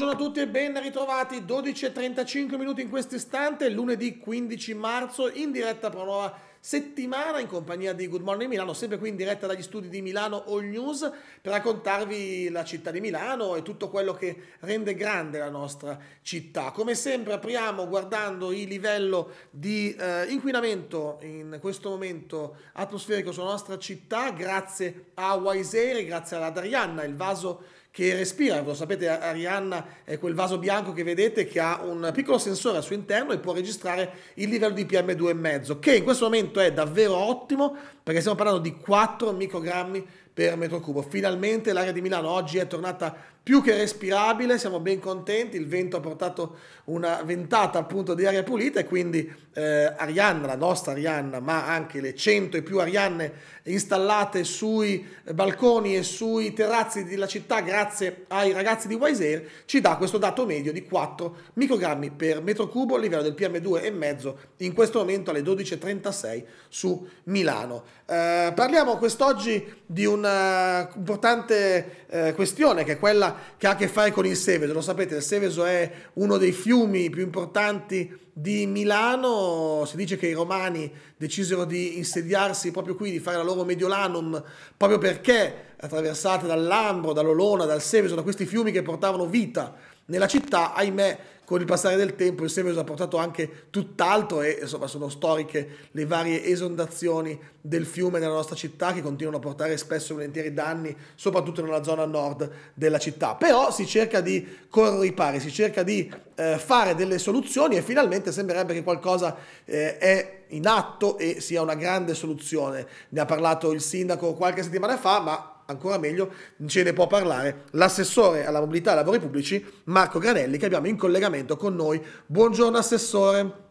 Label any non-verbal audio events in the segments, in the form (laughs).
Buongiorno a tutti e ben ritrovati, 12.35 minuti in questo istante, lunedì 15 marzo, in diretta per una nuova settimana in compagnia di Good Morning Milano, sempre qui in diretta dagli studi di Milano All News per raccontarvi la città di Milano e tutto quello che rende grande la nostra città. Come sempre apriamo guardando il livello di eh, inquinamento in questo momento atmosferico sulla nostra città, grazie a Wise Waiseri, grazie alla Darianna, il vaso che respira, lo sapete Arianna è quel vaso bianco che vedete che ha un piccolo sensore al suo interno e può registrare il livello di PM2,5 che in questo momento è davvero ottimo perché stiamo parlando di 4 microgrammi per metro cubo. Finalmente l'area di Milano oggi è tornata più che respirabile, siamo ben contenti, il vento ha portato una ventata appunto di aria pulita e quindi eh, Arianna, la nostra Arianna, ma anche le cento e più Arianne installate sui balconi e sui terrazzi della città grazie ai ragazzi di Wise Air, ci dà questo dato medio di 4 microgrammi per metro cubo a livello del PM2,5 in questo momento alle 12.36 su Milano. Eh, parliamo quest'oggi di un una eh, importante eh, questione che è quella che ha a che fare con il Seveso. Lo sapete, il Seveso è uno dei fiumi più importanti di Milano. Si dice che i romani decisero di insediarsi proprio qui, di fare la loro Mediolanum, proprio perché attraversate dall'Ambro, dall'Olona, dal Seveso, da questi fiumi che portavano vita nella città, ahimè, con il passare del tempo il Severs ha portato anche tutt'altro e insomma sono storiche le varie esondazioni del fiume nella nostra città che continuano a portare spesso e volentieri danni, soprattutto nella zona nord della città. Però si cerca di correre i pari, si cerca di eh, fare delle soluzioni e finalmente sembrerebbe che qualcosa eh, è in atto e sia una grande soluzione. Ne ha parlato il sindaco qualche settimana fa, ma ancora meglio, ce ne può parlare l'assessore alla mobilità e ai lavori pubblici Marco Granelli che abbiamo in collegamento con noi. Buongiorno assessore.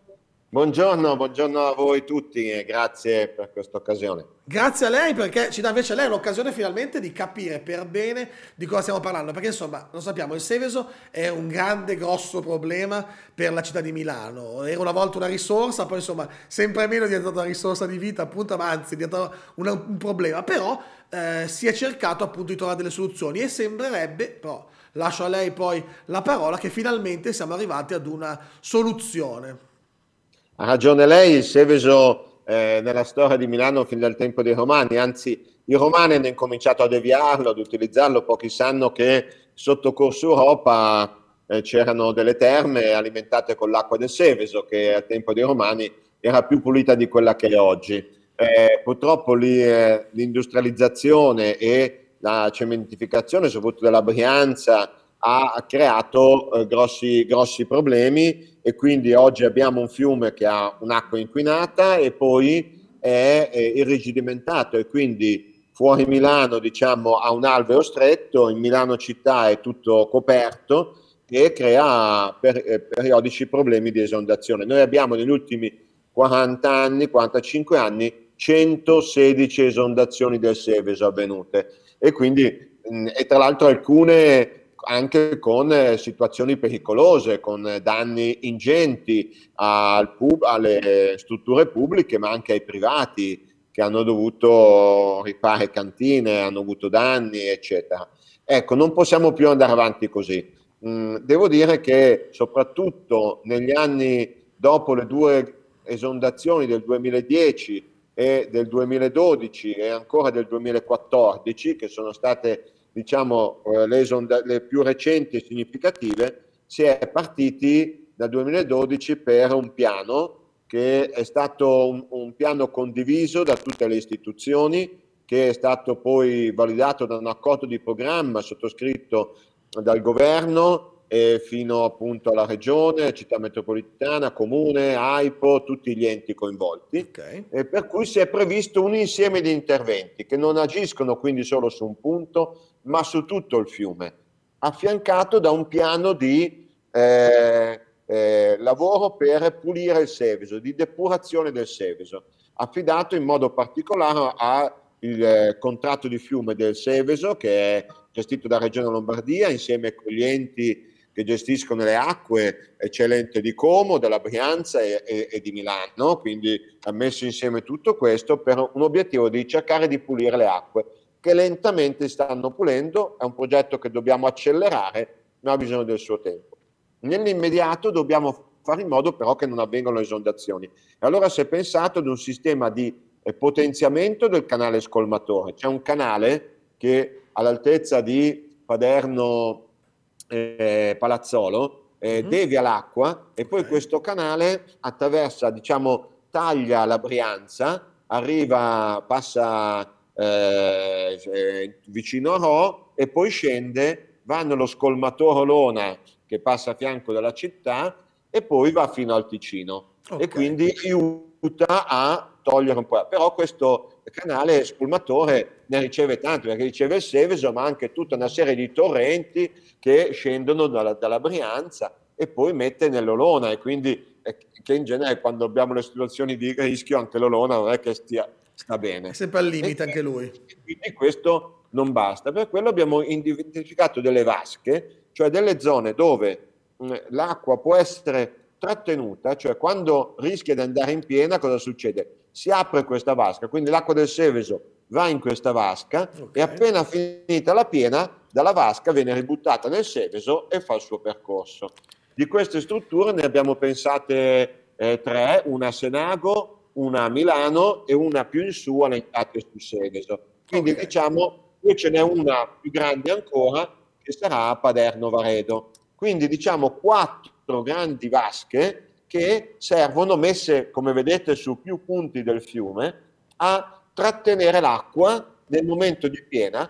Buongiorno, buongiorno a voi tutti e grazie per questa occasione. Grazie a lei perché ci dà invece a lei l'occasione finalmente di capire per bene di cosa stiamo parlando, perché insomma lo sappiamo, il Seveso è un grande, grosso problema per la città di Milano, era una volta una risorsa, poi insomma sempre meno è diventata una risorsa di vita, appunto, ma anzi è diventata una, un problema, però eh, si è cercato appunto di trovare delle soluzioni e sembrerebbe, però lascio a lei poi la parola, che finalmente siamo arrivati ad una soluzione. Ha ragione lei, il Seveso eh, nella storia di Milano fin dal tempo dei Romani, anzi i Romani hanno incominciato a deviarlo, ad utilizzarlo, pochi sanno che sotto Corso Europa eh, c'erano delle terme alimentate con l'acqua del Seveso che al tempo dei Romani era più pulita di quella che è oggi. Eh, purtroppo lì, eh, l'industrializzazione e la cementificazione, soprattutto della Brianza, ha creato eh, grossi, grossi, problemi e quindi oggi abbiamo un fiume che ha un'acqua inquinata e poi è, è irrigidimentato e quindi fuori Milano diciamo ha un alveo stretto, in Milano città è tutto coperto e crea per, eh, periodici problemi di esondazione. Noi abbiamo negli ultimi 40 anni, 45 anni, 116 esondazioni del Seveso avvenute e quindi mh, e tra l'altro alcune anche con eh, situazioni pericolose, con eh, danni ingenti pub, alle strutture pubbliche ma anche ai privati che hanno dovuto rifare cantine, hanno avuto danni, eccetera. Ecco, non possiamo più andare avanti così. Mm, devo dire che soprattutto negli anni dopo le due esondazioni del 2010 e del 2012 e ancora del 2014, che sono state diciamo, eh, le, le più recenti e significative, si è partiti dal 2012 per un piano che è stato un, un, piano condiviso da tutte le istituzioni, che è stato poi validato da un accordo di programma sottoscritto dal governo eh, fino appunto alla regione, città metropolitana, comune, AIPO, tutti gli enti coinvolti, okay. eh, per cui si è previsto un insieme di interventi che non agiscono quindi solo su un punto, ma su tutto il fiume, affiancato da un piano di eh, eh lavoro per pulire il Seveso, di depurazione del Seveso, affidato in modo particolare al eh, contratto di fiume del Seveso che è gestito da Regione Lombardia insieme con gli enti che gestiscono le acque eccellente di Como, della Brianza e, e, e di Milano, quindi ha messo insieme tutto questo per un obiettivo di cercare di pulire le acque che lentamente stanno pulendo, è un progetto che dobbiamo accelerare, ma ha bisogno del suo tempo. Nell'immediato dobbiamo fare in modo però che non avvengano esondazioni. E allora si è pensato ad un sistema di eh, potenziamento del canale scolmatore, c'è un canale che all'altezza di Paderno eh, Palazzolo, eh, mm-hmm. devia l'acqua e poi okay. questo canale attraversa, diciamo, taglia la Brianza, arriva, passa eh, eh vicino a Ro e poi scende, va nello scolmatore Lona che passa a fianco della città e poi va fino al Ticino okay. e quindi aiuta a togliere un po'. Però questo canale spulmatore ne riceve tanto, perché riceve il Seveso, ma anche tutta una serie di torrenti che scendono dalla, dalla Brianza e poi mette nell'Olona e quindi eh, che in genere quando abbiamo le situazioni di rischio anche l'Olona non è che stia, sta bene. Sempre al limite e, anche lui. Quindi questo non basta, per quello abbiamo identificato delle vasche, cioè delle zone dove l'acqua può essere trattenuta, cioè quando rischia di andare in piena cosa succede? si apre questa vasca, quindi l'acqua del Seveso va in questa vasca okay. e appena finita la piena dalla vasca viene ributtata nel Seveso e fa il suo percorso. Di queste strutture ne abbiamo pensate eh, tre, una a Senago, una a Milano e una più in su all'entrata sul Seveso. Quindi okay. diciamo poi ce n'è una più grande ancora che sarà a Paderno Varedo. Quindi diciamo quattro grandi vasche che servono messe, come vedete, su più punti del fiume a trattenere l'acqua nel momento di piena.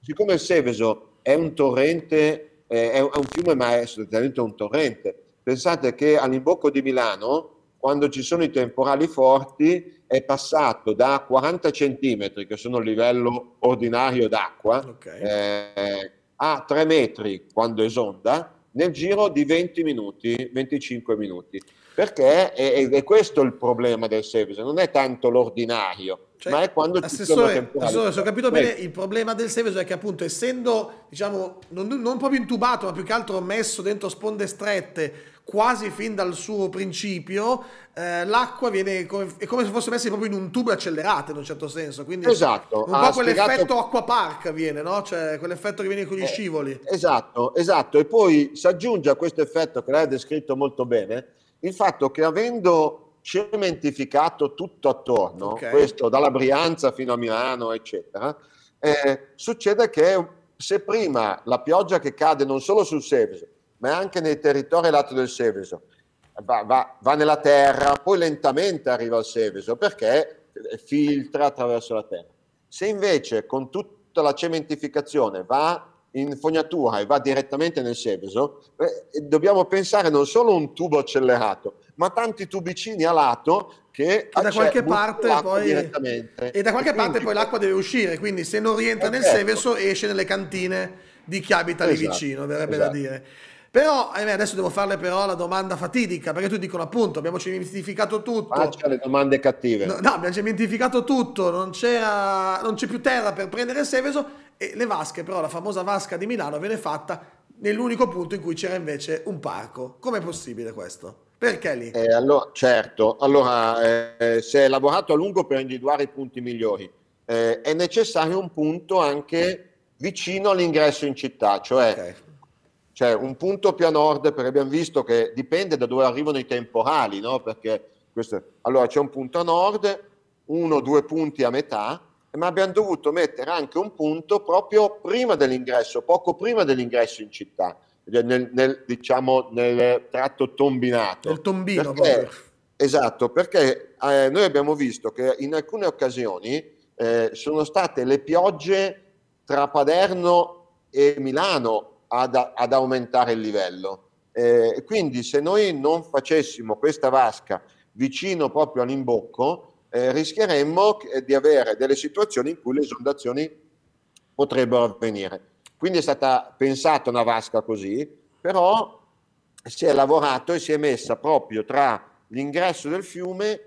Siccome il Seveso è un torrente, eh, è un fiume, ma è sostanzialmente un torrente. Pensate che all'imbocco di Milano, quando ci sono i temporali forti, è passato da 40 centimetri, che sono il livello ordinario d'acqua, okay. eh, a 3 metri quando esonda, nel giro di 20 minuti, 25 minuti. Perché è, è, è questo il problema del service, non è tanto l'ordinario, cioè, ma è quando assessore, assessore, se ho capito bene, il problema del Seveso è cioè che appunto essendo, diciamo, non, non, proprio intubato, ma più che altro messo dentro sponde strette, quasi fin dal suo principio, eh, l'acqua viene come, è come se fosse messa proprio in un tubo accelerato in un certo senso. Quindi esatto, un po' quell'effetto spiegato... park viene, no? Cioè quell'effetto che viene con gli eh, scivoli. Esatto, esatto. E poi si aggiunge a questo effetto che lei ha descritto molto bene il fatto che avendo cementificato tutto attorno, okay. questo dalla Brianza fino a Milano, eccetera, eh, succede che se prima la pioggia che cade non solo sul Seveso, ma anche nei territori lato del Seveso, va, va, va nella terra, poi lentamente arriva al Seveso perché eh, filtra attraverso la terra. Se invece con tutta la cementificazione va in fognatura e va direttamente nel Seveso, eh, dobbiamo pensare non solo a un tubo accelerato, ma tanti tubicini a lato che da qualche parte poi e da qualche e parte poi l'acqua deve uscire, quindi se non rientra eh, nel certo. Seveso esce nelle cantine di chi abita esatto, lì vicino, verrebbe esatto. da dire. Però ahimè, adesso devo farle però la domanda fatidica, perché tu dicono appunto abbiamo cementificato tutto. Faccia le domande cattive. No, no abbiamo cementificato tutto, non, non, c'è più terra per prendere il Seveso e le vasche però, la famosa vasca di Milano viene fatta nell'unico punto in cui c'era invece un parco. Com'è possibile questo? Perché lì? Eh, allora, certo, allora eh, si è lavorato a lungo per individuare i punti migliori. Eh, è necessario un punto anche vicino all'ingresso in città, cioè, okay. cioè, un punto più a nord, perché abbiamo visto che dipende da dove arrivano i temporali, no? Perché questo, allora c'è un punto a nord, uno o due punti a metà, ma abbiamo dovuto mettere anche un punto proprio prima dell'ingresso, poco prima dell'ingresso in città cioè, nel, nel, diciamo, nel tratto tombinato. Nel tombino perché, Esatto, perché eh, noi abbiamo visto che in alcune occasioni eh, sono state le piogge tra Paderno e Milano ad, ad aumentare il livello. Eh, quindi se noi non facessimo questa vasca vicino proprio all'imbocco, eh, rischieremmo di avere delle situazioni in cui le esondazioni potrebbero avvenire. Quindi è stata pensata una vasca così, però si è lavorato e si è messa proprio tra l'ingresso del fiume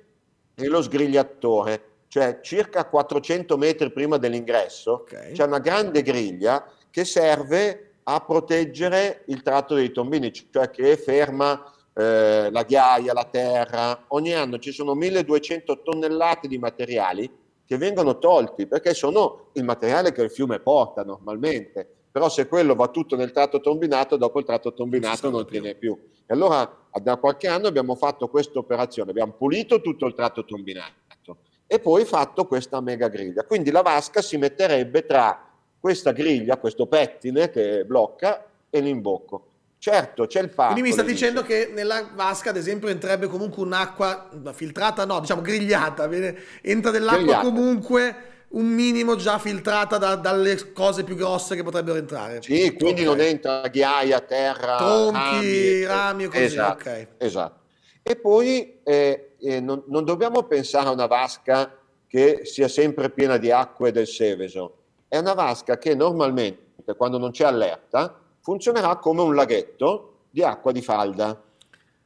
e lo sgrigliatore, cioè circa 400 metri prima dell'ingresso okay. c'è una grande griglia che serve a proteggere il tratto dei tombini, cioè che ferma eh, la ghiaia, la terra. Ogni anno ci sono 1200 tonnellate di materiali che vengono tolti perché sono il materiale che il fiume porta normalmente però se quello va tutto nel tratto tombinato, dopo il tratto tombinato non tiene più. E allora da qualche anno abbiamo fatto questa operazione, abbiamo pulito tutto il tratto tombinato e poi fatto questa mega griglia. Quindi la vasca si metterebbe tra questa griglia, questo pettine che blocca e l'imbocco. Certo, c'è il fatto. Quindi mi sta dicendo che nella vasca, ad esempio, entrerebbe comunque un'acqua filtrata, no, diciamo grigliata, entra dell'acqua comunque un minimo già filtrata da, dalle cose più grosse che potrebbero entrare. Sì, quindi okay. non entra ghiaia, terra, tronchi, rami, eh, rami così. Esatto, okay. esatto. E poi eh, eh, non, non, dobbiamo pensare a una vasca che sia sempre piena di acque del Seveso. È una vasca che normalmente, quando non c'è allerta, funzionerà come un laghetto di acqua di falda,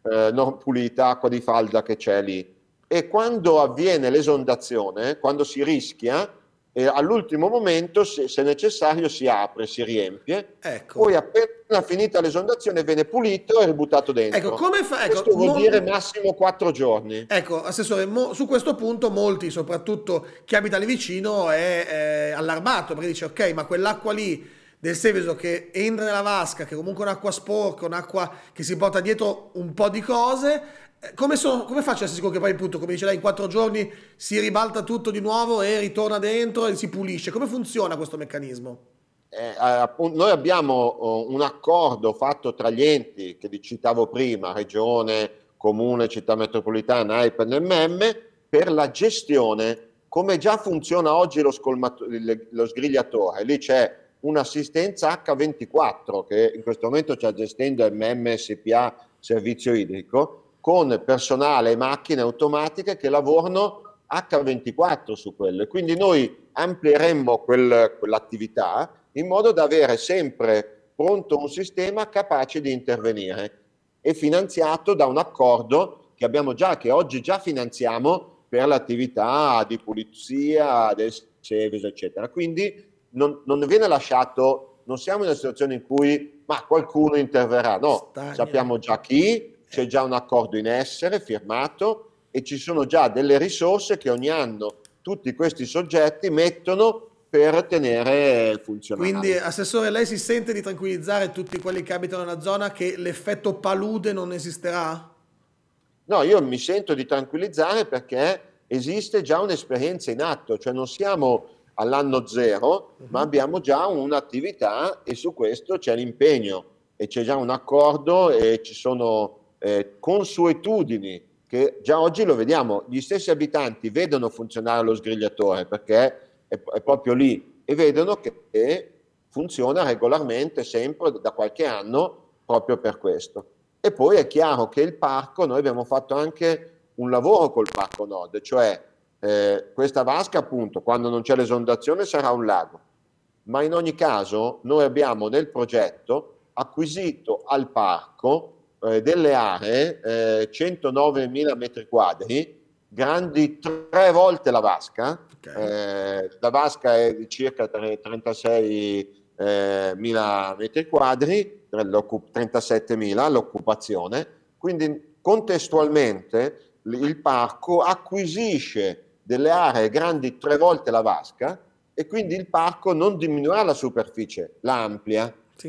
eh, non pulita, acqua di falda che c'è lì e quando avviene l'esondazione, quando si rischia, eh, all'ultimo momento, se, se, necessario, si apre, si riempie. Ecco. Poi appena finita l'esondazione viene pulito e ributtato dentro. Ecco, come fa? Ecco, questo vuol molti... dire massimo quattro giorni. Ecco, Assessore, mo, su questo punto molti, soprattutto chi abita lì vicino, è, è allarmato perché dice ok, ma quell'acqua lì del Seveso che entra nella vasca, che comunque è un'acqua sporca, un'acqua che si porta dietro un po' di cose, come, so, come, faccio a essere sicuro che poi il come dice lei, in quattro giorni si ribalta tutto di nuovo e ritorna dentro e si pulisce? Come funziona questo meccanismo? Eh, appunto, noi abbiamo oh, un accordo fatto tra gli enti che citavo prima, regione, comune, città metropolitana, AIP e NMM, per la gestione, come già funziona oggi lo, lo sgrigliatore. Lì c'è un'assistenza H24 che in questo momento sta gestendo MMSPA Servizio Idrico con personale e macchine automatiche che lavorano H24 su quello. quindi noi amplieremmo quel, quell'attività in modo da avere sempre pronto un sistema capace di intervenire e finanziato da un accordo che abbiamo già, che oggi già finanziamo per l'attività di pulizia, del service, eccetera. Quindi non, non viene lasciato, non siamo in una situazione in cui ma qualcuno interverrà, no, Stagna. sappiamo già chi, c'è già un accordo in essere, firmato, e ci sono già delle risorse che ogni anno tutti questi soggetti mettono per tenere funzionale. Quindi, Assessore, lei si sente di tranquillizzare tutti quelli che abitano nella zona che l'effetto palude non esisterà? No, io mi sento di tranquillizzare perché esiste già un'esperienza in atto, cioè non siamo all'anno zero, uh mhm. -huh. ma abbiamo già un'attività e su questo c'è l'impegno e c'è già un accordo e ci sono eh, consuetudini che già oggi lo vediamo, gli stessi abitanti vedono funzionare lo sgrigliatore perché è, è proprio lì e vedono che funziona regolarmente sempre da qualche anno proprio per questo. E poi è chiaro che il parco, noi abbiamo fatto anche un lavoro col parco Nord, cioè eh, questa vasca appunto quando non c'è l'esondazione sarà un lago, ma in ogni caso noi abbiamo nel progetto acquisito al parco eh, delle aree, eh, 109.000 metri quadri, grandi tre volte la vasca, okay. Eh, la vasca è di circa 36.000 metri quadri, 37.000 l'occupazione, quindi contestualmente il parco acquisisce delle aree grandi tre volte la vasca e quindi il parco non diminuirà la superficie, la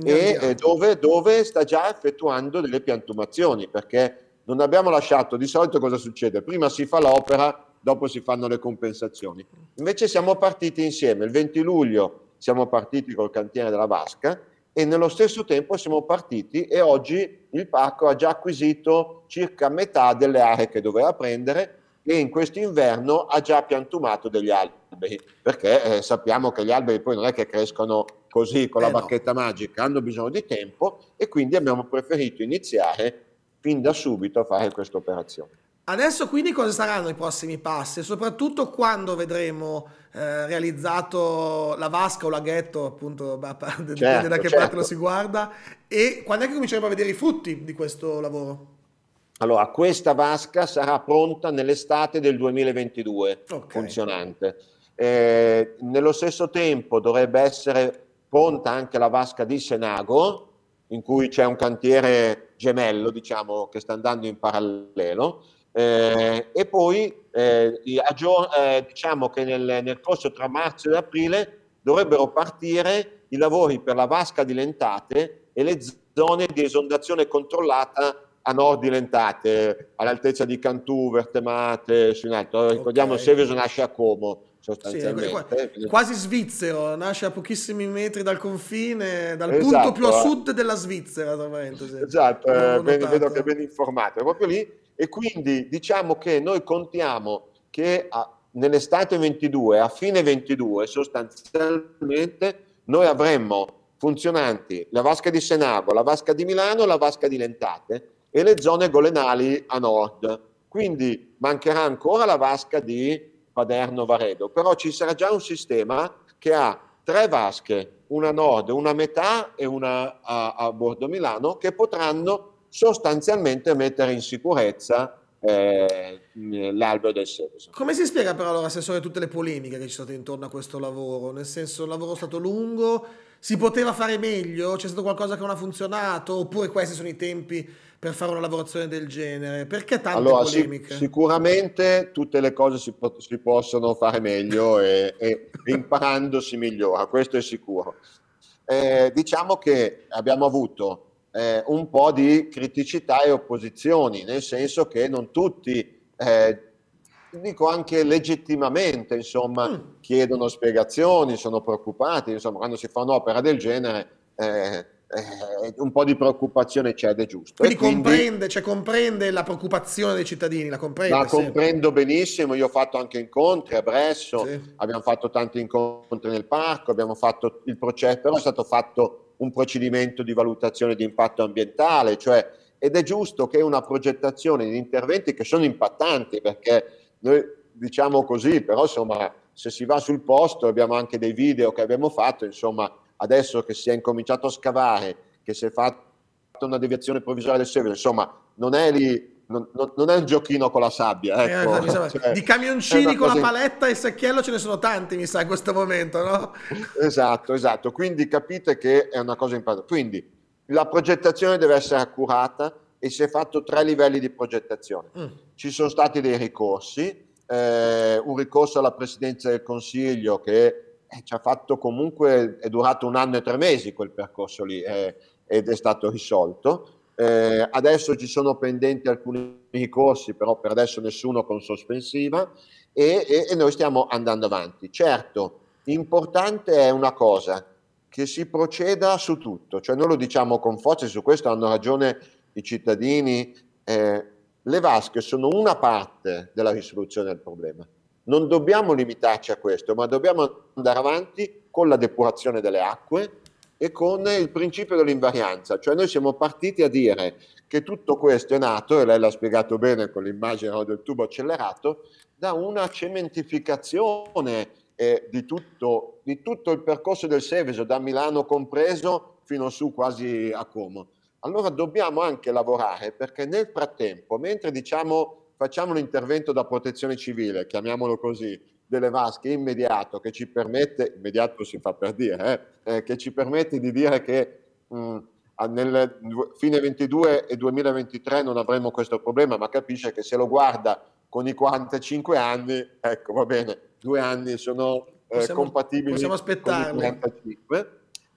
e eh, dove, dove, sta già effettuando delle piantumazioni, perché non abbiamo lasciato, di solito cosa succede? Prima si fa l'opera, dopo si fanno le compensazioni. Invece siamo partiti insieme, il 20 luglio siamo partiti col cantiere della Vasca e nello stesso tempo siamo partiti e oggi il parco ha già acquisito circa metà delle aree che doveva prendere e in inverno ha già piantumato degli alberi, perché eh, sappiamo che gli alberi poi non è che crescono così con eh la bacchetta magica, hanno bisogno di tempo e quindi abbiamo preferito iniziare fin da subito a fare questa operazione. Adesso quindi cosa saranno i prossimi passi? Soprattutto quando vedremo eh, realizzato la vasca o laghetto, appunto, (laughs) certo, dipende da che certo. parte lo si guarda, e quando è che cominceremo a vedere i frutti di questo lavoro? Allora, questa vasca sarà pronta nell'estate del 2022, okay. funzionante. Eh, nello stesso tempo dovrebbe essere conta anche la vasca di Senago, in cui c'è un cantiere gemello, diciamo, che sta andando in parallelo. Eh, e poi eh, eh, diciamo che nel, nel corso tra marzo e aprile dovrebbero partire i lavori per la vasca di Lentate e le zone di esondazione controllata a nord di Lentate, all'altezza di Cantù, Vertemate, su in alto. Ricordiamo okay. Seveso nasce a Como, sostanzialmente. Sì, quasi svizzero, nasce a pochissimi metri dal confine, dal esatto. punto più a eh. sud della Svizzera. Esatto, eh, ben, vedo che è ben informato, è proprio lì. E quindi diciamo che noi contiamo che a, nell'estate 22, a fine 22, sostanzialmente noi avremmo funzionanti la vasca di Senago, la vasca di Milano, la vasca di Lentate e le zone golenali a nord. Quindi mancherà ancora la vasca di Paderno Varedo, però ci sarà già un sistema che ha tre vasche, una nord, una metà e una a, a bordo Milano, che potranno sostanzialmente mettere in sicurezza eh, l'albero del Seveso. Come si spiega però allora, Assessore, tutte le polemiche che ci sono state intorno a questo lavoro? Nel senso, il lavoro è stato lungo, si poteva fare meglio, c'è stato qualcosa che non ha funzionato, oppure questi sono i tempi per fare una lavorazione del genere? Perché tante allora, polemiche? Sic- sicuramente tutte le cose si, po- si possono fare meglio e, e imparando si migliora, questo è sicuro. Eh, diciamo che abbiamo avuto eh, un po' di criticità e opposizioni, nel senso che non tutti eh, dico anche legittimamente, insomma, mm. chiedono spiegazioni, sono preoccupati, insomma, quando si fa un'opera del genere eh, eh, un po' di preoccupazione c'è ed è giusto. Quindi, quindi comprende, cioè, comprende, la preoccupazione dei cittadini, la comprende? La sempre. comprendo benissimo, io ho fatto anche incontri a Bresso, sì. abbiamo fatto tanti incontri nel parco, abbiamo fatto il processo, però è stato fatto un procedimento di valutazione di impatto ambientale, cioè, ed è giusto che una progettazione di interventi che sono impattanti perché noi diciamo così, però insomma, se si va sul posto abbiamo anche dei video che abbiamo fatto, insomma, adesso che si è incominciato a scavare, che si è fatta una deviazione provvisoria del server, insomma, non è lì non, non, è un giochino con la sabbia. Eh, ecco. Eh, esatto, cioè, di camioncini con la paletta e il secchiello ce ne sono tanti, mi sa, in questo momento, no? Esatto, esatto. Quindi capite che è una cosa importante. Quindi la progettazione deve essere accurata, e si è fatto tre livelli di progettazione. Mm. Ci sono stati dei ricorsi, eh, un ricorso alla Presidenza del Consiglio che eh, ci ha fatto comunque, è durato un anno e tre mesi quel percorso lì eh, ed è stato risolto. Eh, adesso ci sono pendenti alcuni ricorsi, però per adesso nessuno con sospensiva e, e, e noi stiamo andando avanti. Certo, importante è una cosa, che si proceda su tutto, cioè noi lo diciamo con forza e su questo hanno ragione i cittadini, eh, le vasche sono una parte della risoluzione del problema. Non dobbiamo limitarci a questo, ma dobbiamo andare avanti con la depurazione delle acque e con il principio dell'invarianza. Cioè noi siamo partiti a dire che tutto questo è nato, e lei l'ha spiegato bene con l'immagine del tubo accelerato, da una cementificazione eh, di, tutto, di tutto il percorso del Seveso, da Milano compreso fino su quasi a Como allora dobbiamo anche lavorare perché nel frattempo, mentre diciamo facciamo l'intervento da protezione civile, chiamiamolo così, delle vasche immediato che ci permette, immediato si fa per dire, eh, eh, che ci permette di dire che mh, mm, nel fine 22 e 2023 non avremo questo problema, ma capisce che se lo guarda con i 45 anni, ecco va bene, due anni sono eh, possiamo, compatibili possiamo con i 45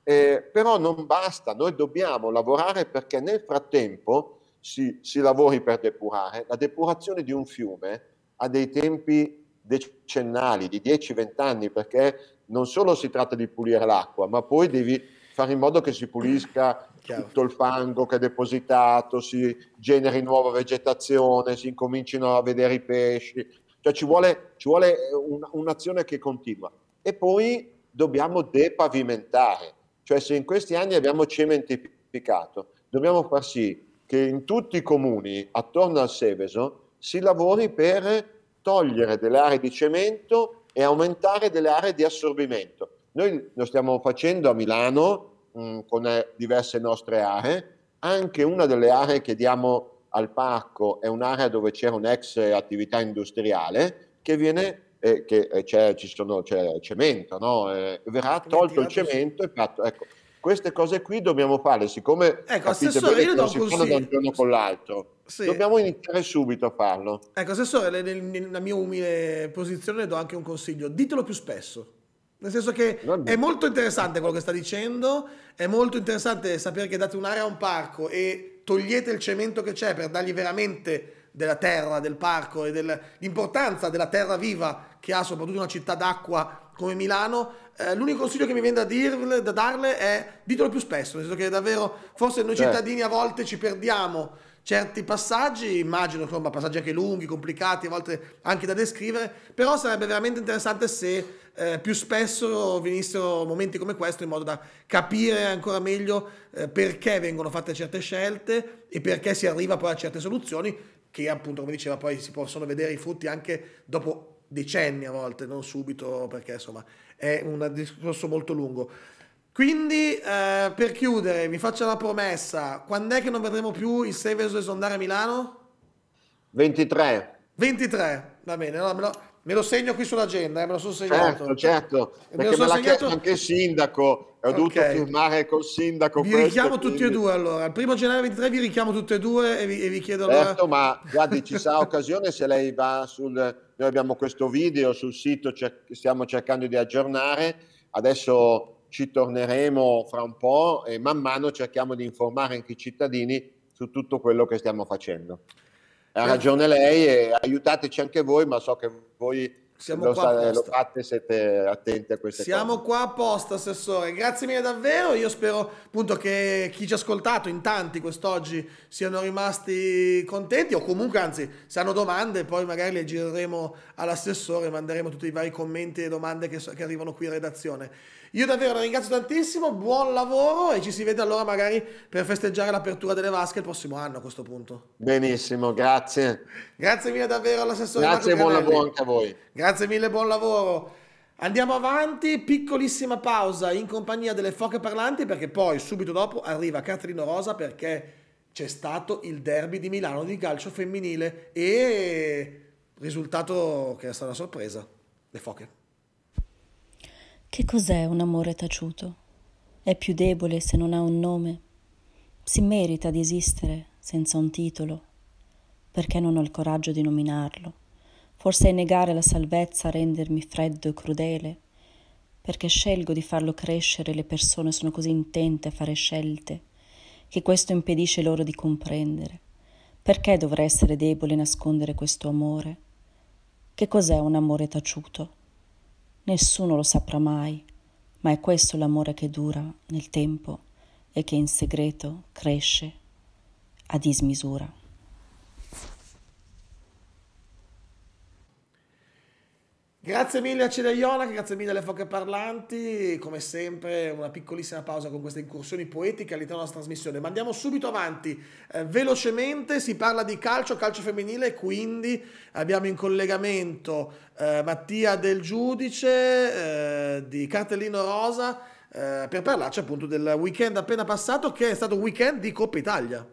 eh, però non basta, noi dobbiamo lavorare perché nel frattempo si, si lavori per depurare. La depurazione di un fiume ha dei tempi decennali, di 10-20 anni, perché non solo si tratta di pulire l'acqua, ma poi devi fare in modo che si pulisca Chiaro. tutto il fango che è depositato, si generi nuova vegetazione, si incominciano a vedere i pesci, cioè ci vuole, ci vuole un, un'azione che continua. E poi dobbiamo depavimentare, cioè se in questi anni abbiamo cementificato, dobbiamo far sì che in tutti i comuni attorno al Seveso si lavori per togliere delle aree di cemento e aumentare delle aree di assorbimento. Noi lo stiamo facendo a Milano mh, mm, con eh, diverse nostre aree, anche una delle aree che diamo al parco è un'area dove c'era un'ex attività industriale che viene eh, che c'è, sono, c'è, cemento, no? eh, verrà tolto il cemento e fatto. Ecco, queste cose qui dobbiamo farle, siccome ecco, assessore, io non si fanno da un giorno con l'altro. Sì. Dobbiamo iniziare subito a farlo. Ecco, Assessore, nella mia umile posizione do anche un consiglio. Ditelo più spesso. Nel senso che è molto interessante quello che sta dicendo, è molto interessante sapere che date un'area a un parco e togliete il cemento che c'è per dargli veramente della terra, del parco e dell'importanza della terra viva che ha soprattutto una città d'acqua come Milano, eh, l'unico consiglio che mi viene da, dirle, da, darle è ditelo più spesso, nel senso che davvero forse noi certo. cittadini a volte ci perdiamo certi passaggi, immagino insomma passaggi anche lunghi, complicati, a volte anche da descrivere, però sarebbe veramente interessante se eh, più spesso venissero momenti come questo in modo da capire ancora meglio eh, perché vengono fatte certe scelte e perché si arriva poi a certe soluzioni che appunto come diceva poi si possono vedere i frutti anche dopo decenni a volte, non subito perché insomma è un discorso molto lungo. Quindi eh, per chiudere vi faccio la promessa, quando è che non vedremo più il Seveso esondare a Milano? 23. 23, va bene, no, me lo, Me lo segno qui sull'agenda, eh, me lo sono segnato. Certo, certo, me perché me, l'ha segnato... chiesto anche il sindaco, ho okay. dovuto firmare col sindaco. Vi richiamo quindi... tutti e due allora, il primo gennaio 23 vi richiamo tutti e due e vi, e vi chiedo... Certo, la... ma guardi, ci sarà occasione se lei va sul... Noi abbiamo questo video sul sito che stiamo cercando di aggiornare, adesso ci torneremo fra un po' e man mano cerchiamo di informare anche i cittadini su tutto quello che stiamo facendo. Ha ragione lei e aiutateci anche voi, ma so che voi siamo lo, qua sta, lo fate, siete attenti a queste Siamo cose. qua apposta, Assessore. Grazie mille davvero. Io spero appunto che chi ci ha ascoltato, in tanti quest'oggi, siano rimasti contenti o comunque, anzi, se hanno domande, poi magari le gireremo all'assessore, manderemo tutti i vari commenti e domande che, che arrivano qui in redazione. Io davvero la ringrazio tantissimo, buon lavoro e ci si vede allora magari per festeggiare l'apertura delle vasche il prossimo anno a questo punto. Benissimo, grazie. Grazie mille davvero all'assessore. Grazie e buon lavoro anche a voi. Grazie mille, buon lavoro. Andiamo avanti, piccolissima pausa in compagnia delle foche parlanti perché poi subito dopo arriva Caterino Rosa perché c'è stato il derby di Milano di calcio femminile e risultato che è stata una sorpresa, le foche. Che cos'è un amore taciuto? È più debole se non ha un nome? Si merita di esistere senza un titolo? Perché non ho il coraggio di nominarlo? Forse è negare la salvezza a rendermi freddo e crudele? Perché scelgo di farlo crescere e le persone sono così intente a fare scelte che questo impedisce loro di comprendere? Perché dovrei essere debole e nascondere questo amore? Che cos'è un amore taciuto? Nessuno lo saprà mai, ma è questo l'amore che dura nel tempo e che in segreto cresce a dismisura. Grazie mille a Cile Iona, grazie mille alle foche parlanti, come sempre una piccolissima pausa con queste incursioni poetiche all'interno della nostra trasmissione, ma andiamo subito avanti, eh, velocemente si parla di calcio, calcio femminile, quindi abbiamo in collegamento eh, Mattia del Giudice eh, di Cartellino Rosa eh, per parlarci appunto del weekend appena passato che è stato un weekend di Coppa Italia.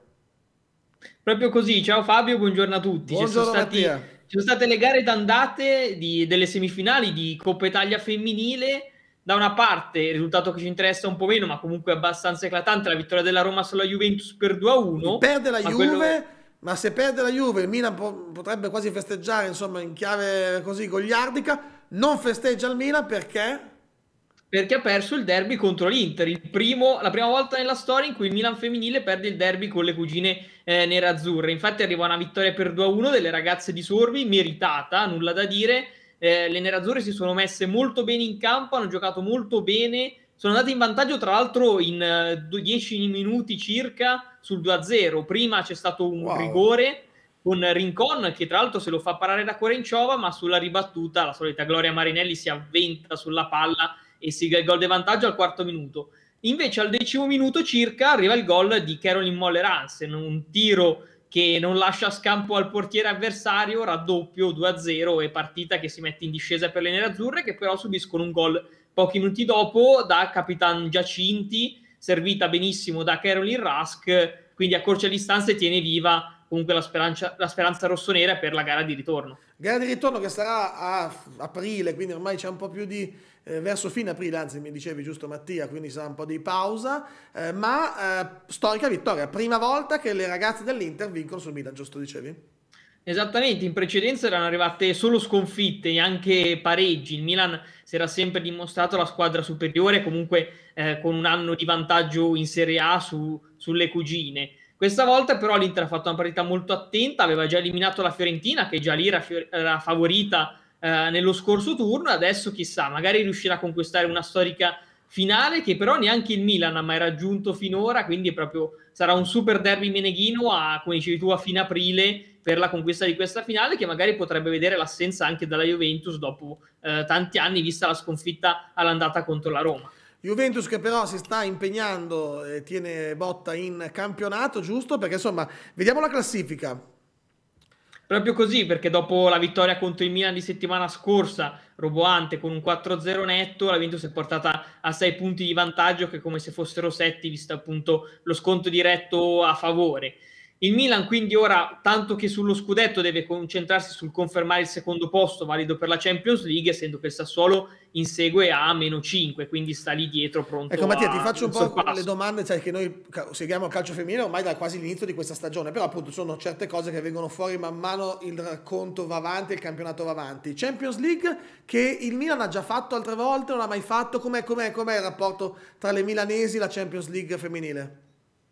Proprio così, ciao Fabio, buongiorno a tutti. Buongiorno Mattia sono state le gare d'andate di, delle semifinali di Coppa Italia femminile. Da una parte il risultato che ci interessa un po' meno, ma comunque abbastanza eclatante, la vittoria della Roma sulla Juventus per 2-1. Perde la ma Juve, quello... ma se perde la Juve il Milan po- potrebbe quasi festeggiare, insomma, in chiave così goliardica. Non festeggia il Milan perché perché ha perso il derby contro l'Inter, primo, la prima volta nella storia in cui il Milan femminile perde il derby con le cugine eh, nerazzurre. Infatti arriva una vittoria per 2-1 delle ragazze di Sorbi, meritata, nulla da dire. Eh, le nerazzurre si sono messe molto bene in campo, hanno giocato molto bene, sono andate in vantaggio tra l'altro in eh, 10 minuti circa sul 2-0. Prima c'è stato un wow. rigore con Rincon che tra l'altro se lo fa parare da Corenciova, ma sulla ribattuta la solita Gloria Marinelli si avventa sulla palla e sigla il gol di vantaggio al quarto minuto. Invece al decimo minuto circa arriva il gol di Caroline Moller Hansen, un tiro che non lascia scampo al portiere avversario, raddoppio 2-0 e partita che si mette in discesa per le nerazzurre che però subiscono un gol pochi minuti dopo da Capitan Giacinti, servita benissimo da Caroline Rusk, quindi accorcia le distanze e tiene viva comunque la speranza, la speranza rossonera per la gara di ritorno. Gara di ritorno che sarà a aprile, quindi ormai c'è un po' più di eh, verso fine aprile, anzi mi dicevi giusto Mattia, quindi sarà un po' di pausa, eh, ma eh, storica vittoria, prima volta che le ragazze dell'Inter vincono sul Milan, giusto dicevi? Esattamente, in precedenza erano arrivate solo sconfitte e anche pareggi. Il Milan si era sempre dimostrato la squadra superiore, comunque eh, con un anno di vantaggio in Serie A su, sulle cugine. Questa volta però l'Inter ha fatto una partita molto attenta, aveva già eliminato la Fiorentina che già lì era, fior- era favorita eh, nello scorso turno, adesso chissà, magari riuscirà a conquistare una storica finale che però neanche il Milan ha mai raggiunto finora, quindi proprio, sarà un super derby meneghino a, come dicevi tu, a fine aprile per la conquista di questa finale che magari potrebbe vedere l'assenza anche dalla Juventus dopo eh, tanti anni vista la sconfitta all'andata contro la Roma. Juventus che però si sta impegnando e tiene botta in campionato, giusto? Perché insomma, vediamo la classifica. Proprio così, perché dopo la vittoria contro il Milan di settimana scorsa, roboante con un 4-0 netto, la Juventus è portata a 6 punti di vantaggio, che come se fossero 7, visto appunto lo sconto diretto a favore. Il Milan quindi ora, tanto che sullo scudetto, deve concentrarsi sul confermare il secondo posto valido per la Champions League, essendo che il Sassuolo insegue a meno 5, quindi sta lì dietro pronto. Ecco Mattia, ti faccio un po' sorpasso. le domande, sai che noi seguiamo il calcio femminile ormai da quasi l'inizio di questa stagione, però appunto sono certe cose che vengono fuori man mano il racconto va avanti, il campionato va avanti. Champions League che il Milan ha già fatto altre volte, non ha mai fatto, com'è, com'è, com'è il rapporto tra le milanesi e la Champions League femminile?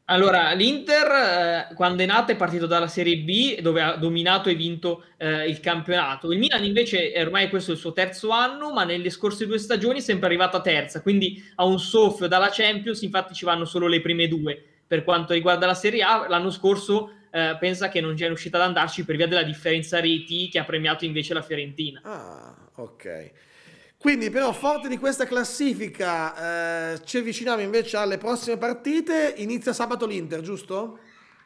Allora, l'Inter eh, quando è nata è partito dalla Serie B dove ha dominato e vinto eh, il campionato. Il Milan invece è eh, ormai questo il suo terzo anno, ma nelle scorse due stagioni è sempre arrivata terza, quindi ha un soffio dalla Champions, infatti ci vanno solo le prime due. Per quanto riguarda la Serie A, l'anno scorso eh, pensa che non è riuscita ad andarci per via della differenza reti che ha premiato invece la Fiorentina. Ah, ok. Quindi però forte di questa classifica eh, ci avviciniamo invece alle prossime partite, inizia sabato l'Inter, giusto?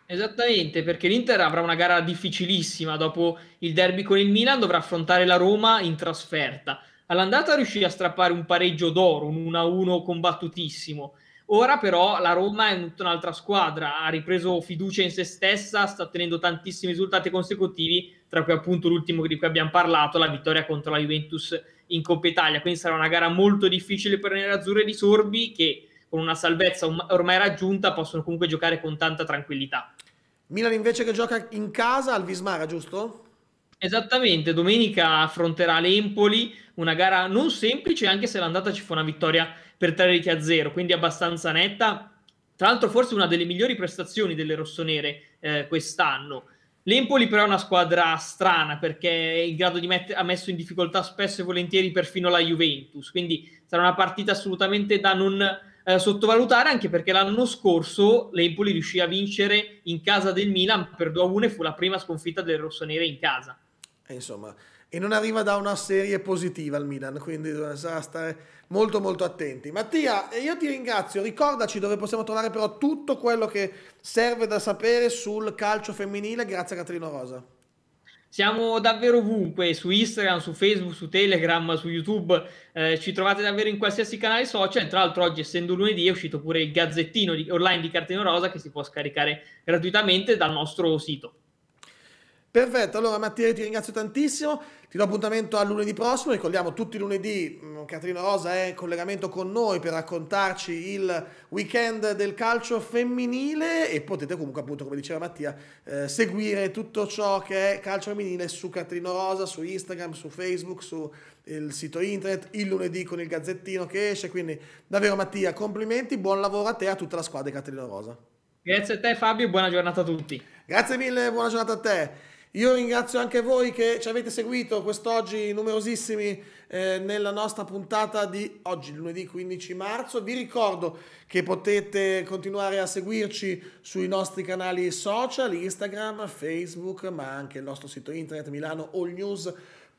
Esattamente, perché l'Inter avrà una gara difficilissima dopo il derby con il Milan, dovrà affrontare la Roma in trasferta. All'andata riuscì a strappare un pareggio d'oro, un 1-1 combattutissimo. Ora però la Roma è tutta un'altra squadra, ha ripreso fiducia in se stessa, sta ottenendo tantissimi risultati consecutivi, tra cui appunto l'ultimo di cui abbiamo parlato, la vittoria contro la Juventus in Coppa Italia, quindi sarà una gara molto difficile per le nerazzurre di Sorbi che con una salvezza ormai raggiunta possono comunque giocare con tanta tranquillità. Milan invece che gioca in casa al Vismara, giusto? Esattamente, domenica affronterà l'Empoli, una gara non semplice anche se l'andata ci fu una vittoria per 13 a 0, quindi abbastanza netta. Tra l'altro forse una delle migliori prestazioni delle rossonere eh, quest'anno. L'Empoli però è una squadra strana perché è in grado di mettere, ha messo in difficoltà spesso e volentieri perfino la Juventus, quindi sarà una partita assolutamente da non eh, sottovalutare anche perché l'anno scorso l'Empoli riuscì a vincere in casa del Milan per 2-1 e fu la prima sconfitta del rossonere in casa. Eh, insomma, e non arriva da una serie positiva al Milan, quindi sarà stare molto molto attenti. Mattia, eh, io ti ringrazio, ricordaci dove possiamo trovare però tutto quello che serve da sapere sul calcio femminile, grazie a Caterina Rosa. Siamo davvero ovunque, su Instagram, su Facebook, su Telegram, su YouTube, eh, ci trovate davvero in qualsiasi canale social. Tra l'altro oggi, essendo lunedì, è uscito pure il gazzettino di, online di Cartino Rosa che si può scaricare gratuitamente dal nostro sito. Perfetto, allora Mattia ti ringrazio tantissimo, ti do appuntamento a lunedì prossimo, ricordiamo tutti i lunedì mm, Caterina Rosa è in collegamento con noi per raccontarci il weekend del calcio femminile e potete comunque appunto come diceva Mattia eh, seguire tutto ciò che è calcio femminile su Caterina Rosa, su Instagram, su Facebook, su il sito internet, il lunedì con il gazzettino che esce, quindi davvero Mattia complimenti, buon lavoro a te e a tutta la squadra di Caterina Rosa. Grazie a te Fabio, buona giornata a tutti. Grazie mille, buona giornata a te. Io ringrazio anche voi che ci avete seguito quest'oggi numerosissimi eh, nella nostra puntata di oggi, lunedì 15 marzo. Vi ricordo che potete continuare a seguirci sui nostri canali social, Instagram, Facebook, ma anche il nostro sito internet Milano All News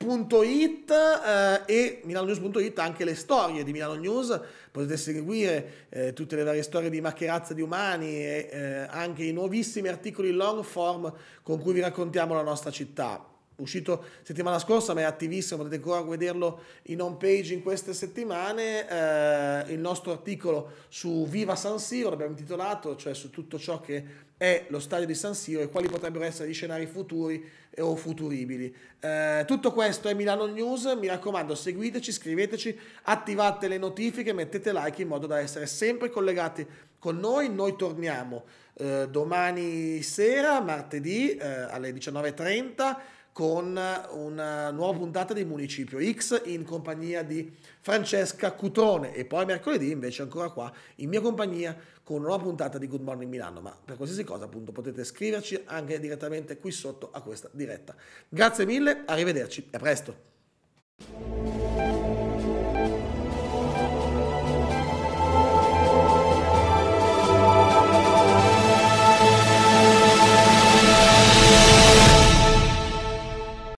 milanonews.it eh, e milanonews.it anche le storie di Milano News, potete seguire eh, tutte le varie storie di Maccherazza di umani e eh, anche i nuovissimi articoli long form con cui vi raccontiamo la nostra città uscito settimana scorsa, ma è attivissimo, potete ancora vederlo in home page in queste settimane, eh, il nostro articolo su Viva San Siro, l'abbiamo intitolato, cioè su tutto ciò che è lo stadio di San Siro e quali potrebbero essere gli scenari futuri o futuribili. Eh, tutto questo è Milano News, mi raccomando seguiteci, iscriveteci, attivate le notifiche, mettete like in modo da essere sempre collegati con noi, noi torniamo eh, domani sera, martedì eh, alle 19.30 con una nuova mm. puntata di Municipio X in compagnia di Francesca Cutone e poi mercoledì invece ancora qua in mia compagnia con una nuova puntata di Good Morning Milano, ma per qualsiasi cosa appunto potete scriverci anche direttamente qui sotto a questa diretta. Grazie mille, arrivederci e a presto.